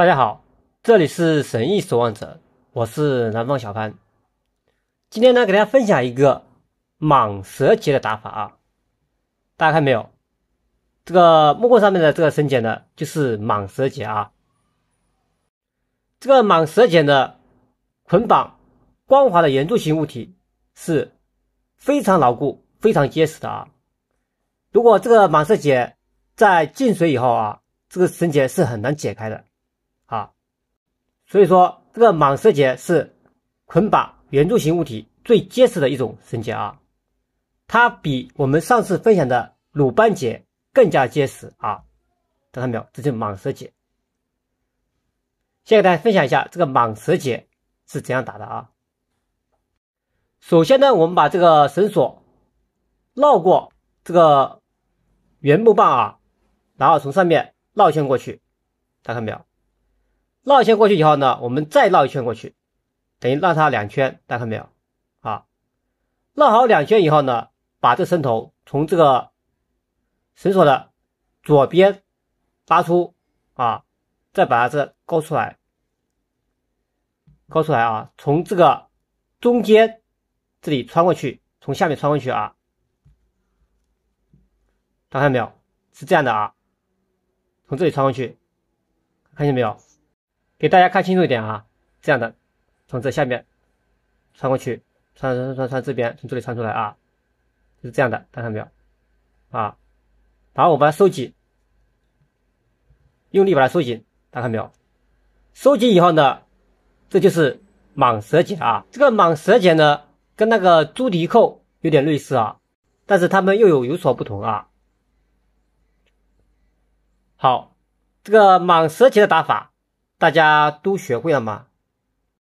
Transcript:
大家好，这里是神域守望者，我是南方小潘。今天呢，给大家分享一个蟒蛇结的打法啊。大家看没有？这个木棍上面的这个绳结呢，就是蟒蛇结啊。这个蟒蛇结的捆绑光滑的圆柱形物体是非常牢固、非常结实的啊。如果这个蟒蛇结在进水以后啊，这个绳结是很难解开的。所以说，这个蟒蛇结是捆绑圆柱形物体最结实的一种绳结啊，它比我们上次分享的鲁班结更加结实啊。大家看，没有？这就是蟒蛇结。先给大家分享一下这个蟒蛇结是怎样打的啊。首先呢，我们把这个绳索绕过这个圆木棒啊，然后从上面绕圈过去。大家看，没有？绕一圈过去以后呢，我们再绕一圈过去，等于绕它两圈，大家看没有？啊，绕好两圈以后呢，把这绳头从这个绳索的左边拉出，啊，再把它这勾出来，勾出来啊，从这个中间这里穿过去，从下面穿过去啊，大家看没有？是这样的啊，从这里穿过去，看见没有？给大家看清楚一点啊，这样的，从这下面穿过去，穿穿穿穿这边，从这里穿出来啊，是这样的，看到没有？啊，然后我把它收紧，用力把它收紧，大家看没有？收紧以后呢，这就是蟒蛇结啊。这个蟒蛇结呢，跟那个猪蝶扣有点类似啊，但是它们又有有所不同啊。好，这个蟒蛇结的打法。大家都学会了吗？